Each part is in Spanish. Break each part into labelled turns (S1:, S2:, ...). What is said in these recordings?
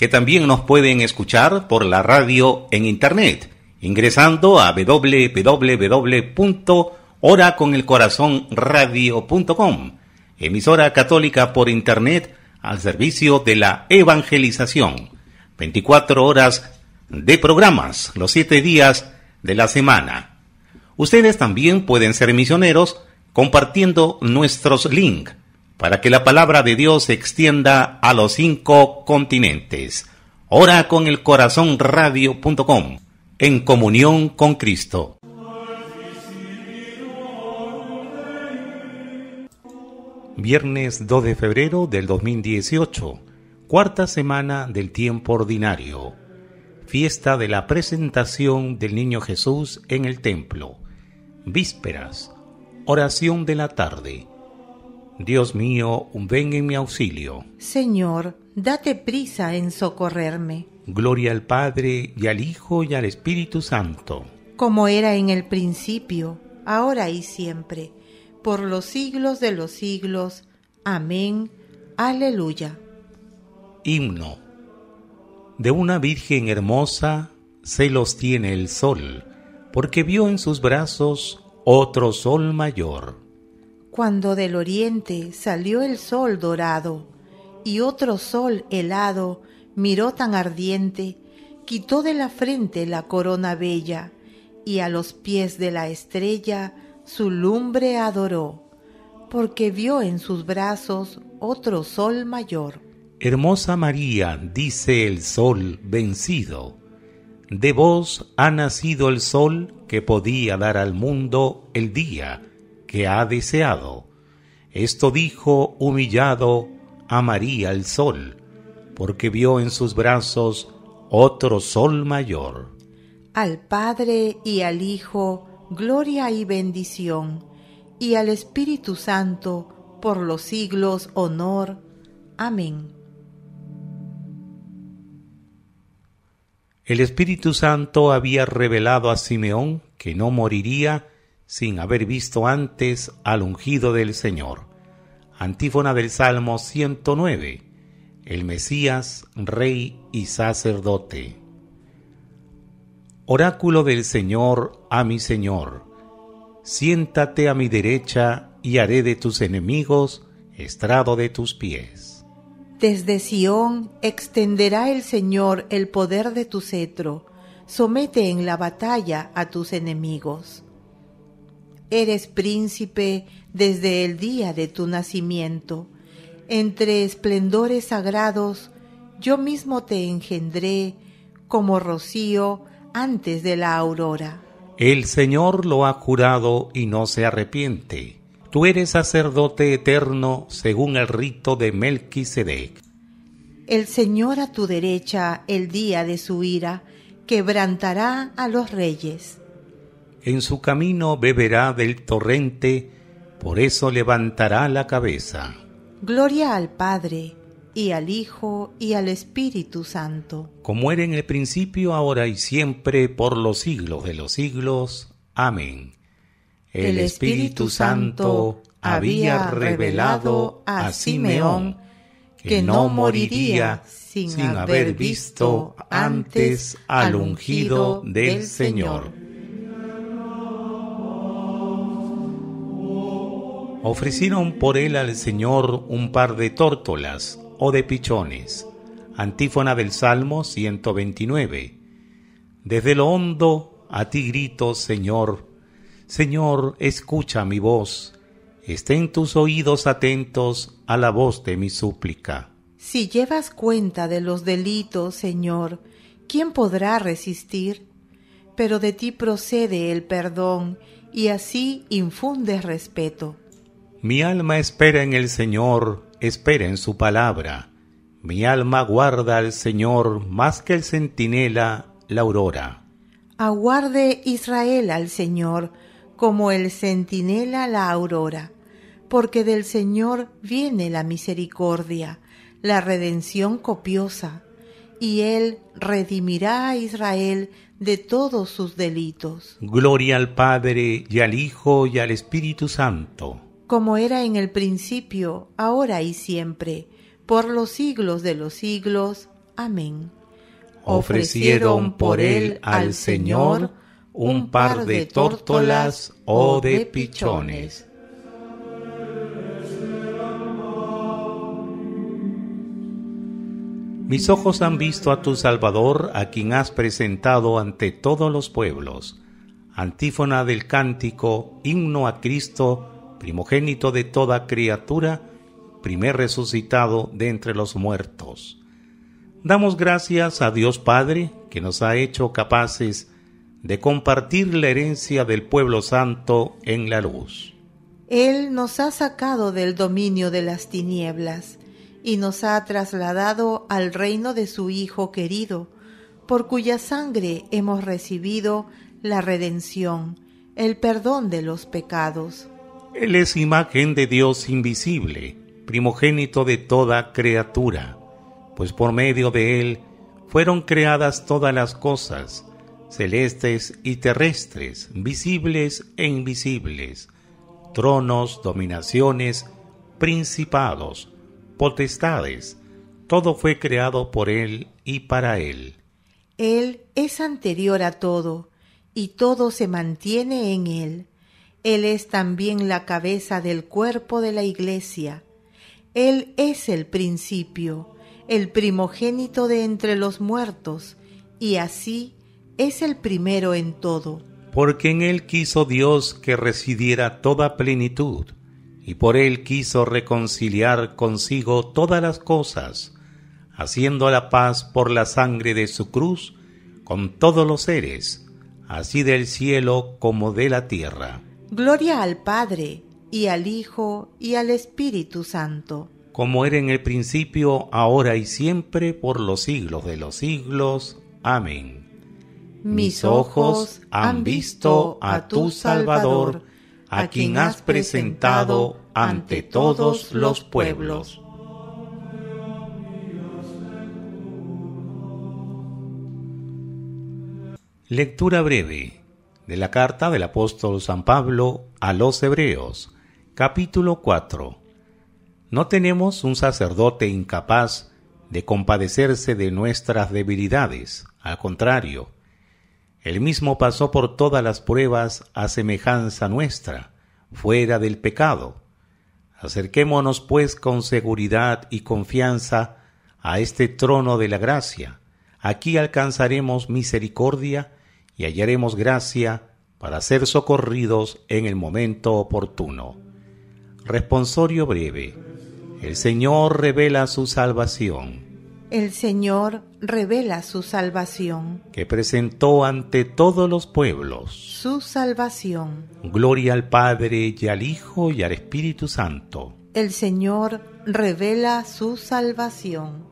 S1: que también nos pueden escuchar por la radio en Internet, ingresando a www.horaconelcorazonradio.com, emisora católica por Internet al servicio de la evangelización. 24 horas de programas, los 7 días de la semana. Ustedes también pueden ser misioneros compartiendo nuestros links para que la palabra de Dios se extienda a los cinco continentes. Ora con el corazón en comunión con Cristo. Viernes 2 de febrero del 2018, cuarta semana del tiempo ordinario, fiesta de la presentación del Niño Jesús en el templo, vísperas, oración de la tarde Dios mío, ven en mi auxilio.
S2: Señor, date prisa en socorrerme.
S1: Gloria al Padre, y al Hijo, y al Espíritu Santo.
S2: Como era en el principio, ahora y siempre, por los siglos de los siglos. Amén. Aleluya.
S1: Himno. De una Virgen hermosa se los tiene el sol, porque vio en sus brazos otro sol mayor
S2: cuando del oriente salió el sol dorado, y otro sol helado miró tan ardiente, quitó de la frente la corona bella, y a los pies de la estrella su lumbre adoró, porque vio en sus brazos otro sol mayor.
S1: Hermosa María, dice el sol vencido, de vos ha nacido el sol que podía dar al mundo el día que ha deseado. Esto dijo humillado a María el sol, porque vio en sus brazos otro sol mayor.
S2: Al Padre y al Hijo, gloria y bendición, y al Espíritu Santo, por los siglos honor. Amén.
S1: El Espíritu Santo había revelado a Simeón que no moriría sin haber visto antes al ungido del Señor. Antífona del Salmo 109. El Mesías, Rey y Sacerdote. Oráculo del Señor a mi Señor. Siéntate a mi derecha y haré de tus enemigos estrado de tus pies.
S2: Desde Sión extenderá el Señor el poder de tu cetro. Somete en la batalla a tus enemigos. Eres príncipe desde el día de tu nacimiento. Entre esplendores sagrados, yo mismo te engendré como rocío antes de la aurora.
S1: El Señor lo ha jurado y no se arrepiente. Tú eres sacerdote eterno según el rito de Melquisedec.
S2: El Señor a tu derecha el día de su ira quebrantará a los reyes
S1: en su camino beberá del torrente, por eso levantará la cabeza.
S2: Gloria al Padre, y al Hijo, y al Espíritu Santo.
S1: Como era en el principio, ahora y siempre, por los siglos de los siglos. Amén. El, Espíritu Santo había revelado a Simeón que no moriría sin haber visto antes al ungido del Señor. ofrecieron por él al Señor un par de tórtolas o de pichones. Antífona del Salmo 129. Desde lo hondo a ti grito, Señor. Señor, escucha mi voz. Estén tus oídos atentos a la voz de mi súplica.
S2: Si llevas cuenta de los delitos, Señor, ¿quién podrá resistir? Pero de ti procede el perdón y así infundes respeto.
S1: Mi alma espera en el Señor, espera en su palabra. Mi alma guarda al Señor más que el centinela la aurora.
S2: Aguarde Israel al Señor como el centinela la aurora, porque del Señor viene la misericordia, la redención copiosa, y Él redimirá a Israel de todos sus delitos.
S1: Gloria al Padre y al Hijo y al Espíritu Santo
S2: como era en el principio, ahora y siempre, por los siglos de los siglos. Amén. Ofrecieron por él
S1: al Señor un par de tórtolas o de pichones. Mis ojos han visto a tu Salvador, a quien has presentado ante todos los pueblos. Antífona del cántico, himno a Cristo, primogénito de toda criatura, primer resucitado de entre los muertos. Damos gracias a Dios Padre, que nos ha hecho capaces de compartir la herencia del pueblo santo en la luz.
S2: Él nos ha sacado del dominio de las tinieblas y nos ha trasladado al reino de su Hijo querido, por cuya sangre hemos recibido la redención, el perdón de los pecados.
S1: Él es imagen de Dios invisible, primogénito de toda criatura, pues por medio de Él fueron creadas todas las cosas, celestes y terrestres, visibles e invisibles, tronos, dominaciones, principados, potestades, todo fue creado por Él y para Él.
S2: Él es anterior a todo, y todo se mantiene en Él. Él es también la cabeza del cuerpo de la iglesia. Él es el principio, el primogénito de entre los muertos, y así es el primero en todo.
S1: Porque en Él quiso Dios que residiera toda plenitud, y por Él quiso reconciliar consigo todas las cosas, haciendo la paz por la sangre de su cruz con todos los seres, así del cielo como de la tierra.
S2: Gloria al Padre, y al Hijo, y al Espíritu Santo.
S1: Como era en el principio, ahora y siempre, por los siglos de los siglos. Amén. Mis ojos han visto a tu Salvador, a quien has presentado ante todos los pueblos. Lectura breve de la carta del apóstol San Pablo a los Hebreos, capítulo 4. No tenemos un sacerdote incapaz de compadecerse de nuestras debilidades, al contrario, él mismo pasó por todas las pruebas a semejanza nuestra, fuera del pecado. Acerquémonos pues con seguridad y confianza a este trono de la gracia. Aquí alcanzaremos misericordia y hallaremos gracia para ser socorridos en el momento oportuno. Responsorio breve. El Señor revela su salvación.
S2: El Señor revela su salvación.
S1: Que presentó ante todos los pueblos.
S2: Su salvación.
S1: Gloria al Padre y al Hijo y al Espíritu Santo.
S2: El Señor revela su salvación.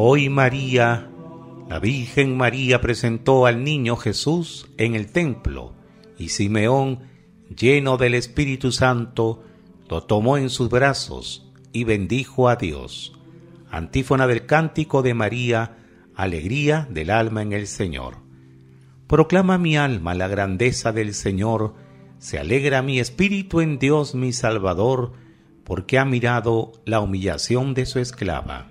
S1: Hoy María, la Virgen María presentó al niño Jesús en el templo y Simeón, lleno del Espíritu Santo, lo tomó en sus brazos y bendijo a Dios. Antífona del cántico de María, alegría del alma en el Señor. Proclama mi alma la grandeza del Señor, se alegra mi espíritu en Dios mi Salvador, porque ha mirado la humillación de su esclava.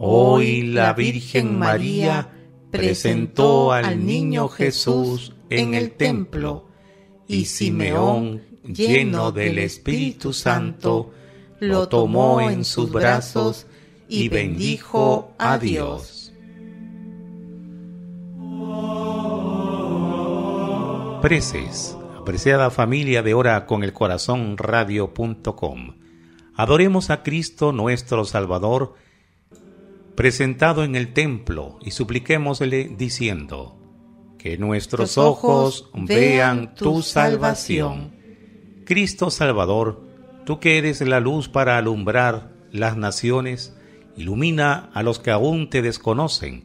S1: Hoy la Virgen María presentó al niño Jesús en el templo y Simeón, lleno del Espíritu Santo, lo tomó en sus brazos y bendijo a Dios. Preces, apreciada familia de Hora con el Corazón Radio.com. Adoremos a Cristo nuestro Salvador presentado en el templo y supliquémosle diciendo, que nuestros ojos vean tu salvación. Cristo Salvador, tú que eres la luz para alumbrar las naciones, ilumina a los que aún te desconocen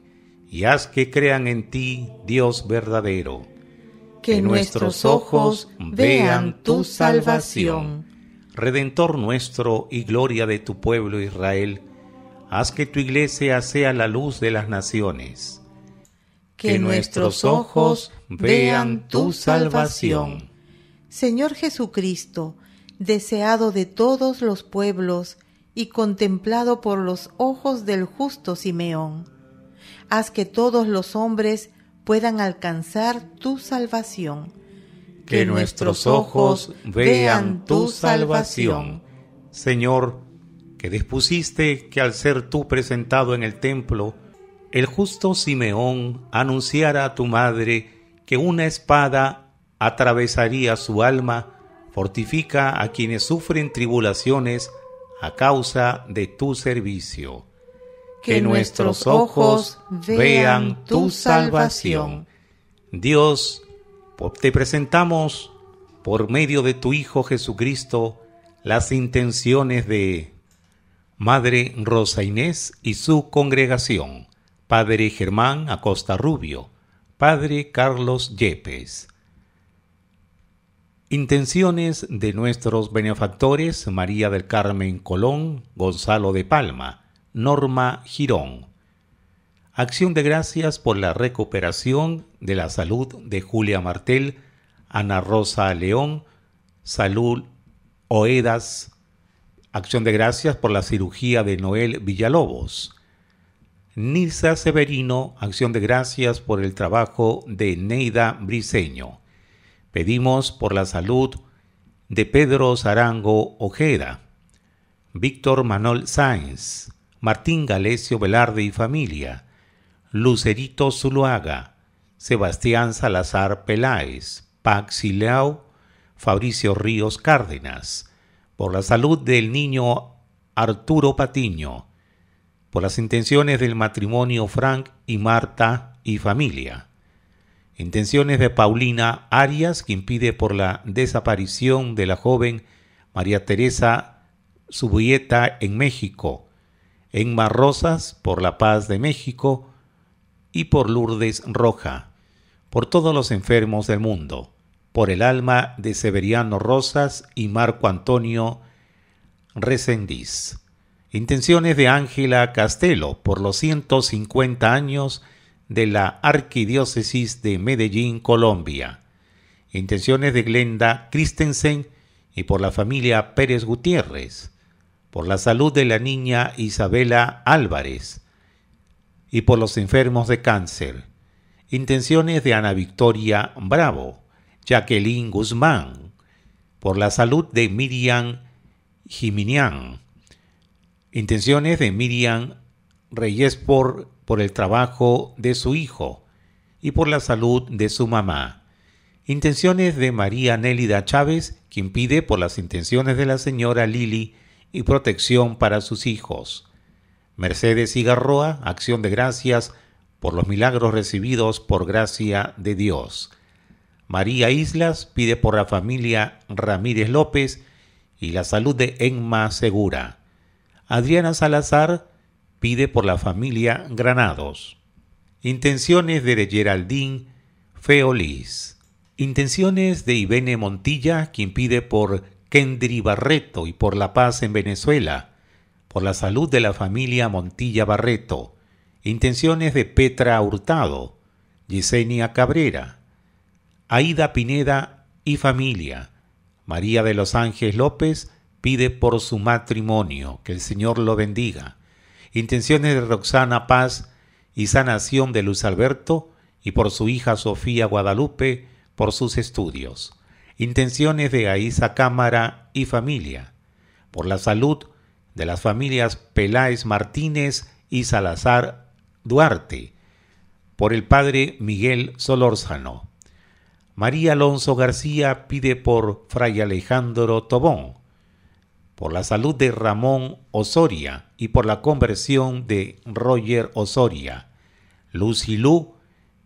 S1: y haz que crean en ti, Dios verdadero. Que, que nuestros ojos vean tu salvación. Redentor nuestro y gloria de tu pueblo Israel, haz que tu iglesia sea la luz de las naciones.
S2: Que, nuestros ojos vean tu salvación. Señor Jesucristo, deseado de todos los pueblos y contemplado por los ojos del justo Simeón, haz que todos los hombres puedan alcanzar tu salvación.
S1: Que, que nuestros ojos vean tu salvación. Señor, que dispusiste que al ser tú presentado en el templo, el justo Simeón anunciara a tu madre que una espada atravesaría su alma, fortifica a quienes sufren tribulaciones a causa de tu servicio. Que, nuestros ojos vean tu salvación. Dios, pues, te presentamos por medio de tu Hijo Jesucristo las intenciones de Madre Rosa Inés y su congregación, Padre Germán Acosta Rubio, Padre Carlos Yepes. Intenciones de nuestros benefactores María del Carmen Colón, Gonzalo de Palma, Norma Girón. Acción de gracias por la recuperación de la salud de Julia Martel, Ana Rosa León, Salud Oedas, Acción de gracias por la cirugía de Noel Villalobos. Nisa Severino, acción de gracias por el trabajo de Neida Briceño. Pedimos por la salud de Pedro Zarango Ojeda, Víctor Manol Sáenz, Martín Galecio Velarde y familia, Lucerito Zuluaga, Sebastián Salazar Peláez, Pax Leao, Fabricio Ríos Cárdenas, por la salud del niño Arturo Patiño, por las intenciones del matrimonio Frank y Marta y familia, intenciones de Paulina Arias, quien pide por la desaparición de la joven María Teresa Subieta en México, mar Rosas por la paz de México y por Lourdes Roja, por todos los enfermos del mundo por el alma de Severiano Rosas y Marco Antonio Resendiz. Intenciones de Ángela Castelo por los 150 años de la Arquidiócesis de Medellín, Colombia. Intenciones de Glenda Christensen y por la familia Pérez Gutiérrez. Por la salud de la niña Isabela Álvarez y por los enfermos de cáncer. Intenciones de Ana Victoria Bravo Jacqueline Guzmán, por la salud de Miriam Jiminian. intenciones de Miriam Reyes por, por el trabajo de su hijo y por la salud de su mamá. Intenciones de María Nélida Chávez, quien pide por las intenciones de la señora Lili y protección para sus hijos. Mercedes Igarroa, acción de gracias por los milagros recibidos por gracia de Dios. María Islas pide por la familia Ramírez López y la salud de Enma Segura. Adriana Salazar pide por la familia Granados. Intenciones de geraldín feolís Intenciones de Ibene Montilla, quien pide por Kendri Barreto y por la paz en Venezuela, por la salud de la familia Montilla Barreto. Intenciones de Petra Hurtado, Yesenia Cabrera, Aida Pineda y familia. María de los Ángeles López pide por su matrimonio, que el Señor lo bendiga. Intenciones de Roxana Paz y sanación de Luis Alberto y por su hija Sofía Guadalupe por sus estudios. Intenciones de Aisa Cámara y familia. Por la salud de las familias Peláez Martínez y Salazar Duarte. Por el padre Miguel Solórzano. María Alonso García pide por Fray Alejandro Tobón, por la salud de Ramón Osoria y por la conversión de Roger Osoria. Lucy Lu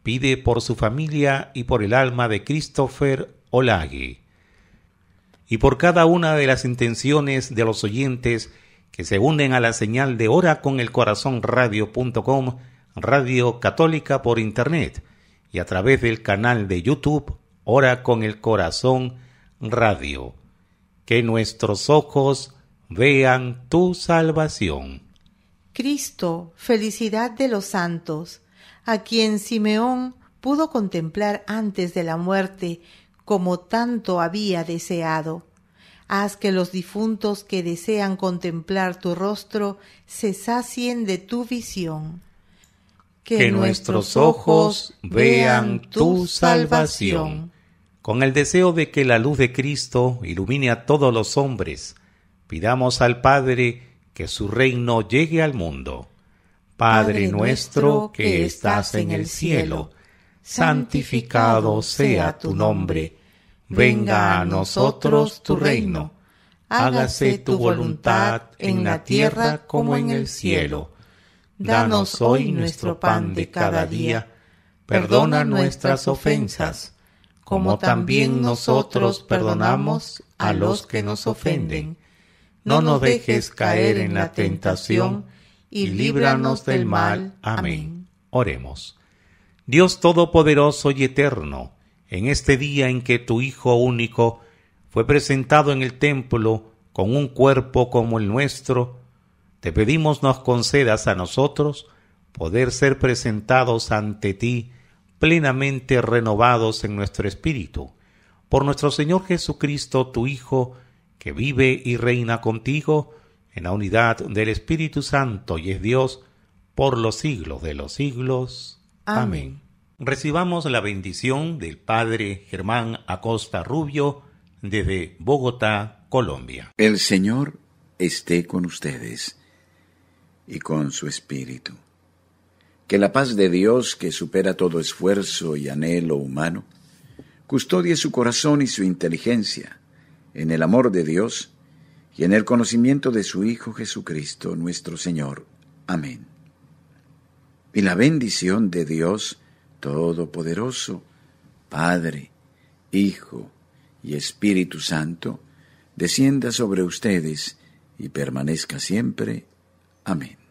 S1: pide por su familia y por el alma de Christopher Olague. Y por cada una de las intenciones de los oyentes que se unen a la señal de hora con el corazón Radio Católica por Internet y a través del canal de YouTube Ora con el Corazón Radio. Que nuestros ojos vean tu salvación.
S2: Cristo, felicidad de los santos, a quien Simeón pudo contemplar antes de la muerte como tanto había deseado. Haz que los difuntos que desean contemplar tu rostro se sacien de tu visión que nuestros ojos vean tu salvación.
S1: Con el deseo de que la luz de Cristo ilumine a todos los hombres, pidamos al Padre que su reino llegue al mundo. Padre nuestro que estás en el cielo, santificado sea tu nombre. Venga a nosotros tu reino. Hágase tu voluntad en la tierra como en el cielo. Danos hoy nuestro pan de cada día. Perdona nuestras ofensas, como también nosotros perdonamos a los que nos ofenden.
S2: No nos dejes caer en la tentación
S1: y líbranos del mal. Amén. Oremos. Dios Todopoderoso y Eterno, en este día en que tu Hijo único fue presentado en el templo con un cuerpo como el nuestro, te pedimos nos concedas a nosotros poder ser presentados ante ti plenamente renovados en nuestro espíritu, por nuestro Señor Jesucristo, tu Hijo, que vive y reina contigo en la unidad del Espíritu Santo y es Dios por los siglos de los siglos. Amén. Recibamos la bendición del Padre Germán Acosta Rubio desde Bogotá, Colombia. El Señor esté con ustedes y con su espíritu. Que la paz de Dios, que supera todo esfuerzo y anhelo humano, custodie su corazón y su inteligencia en el amor de Dios y en el conocimiento de su Hijo Jesucristo, nuestro Señor. Amén. Y la bendición de Dios Todopoderoso, Padre, Hijo y Espíritu Santo, descienda sobre ustedes y permanezca siempre. Amén.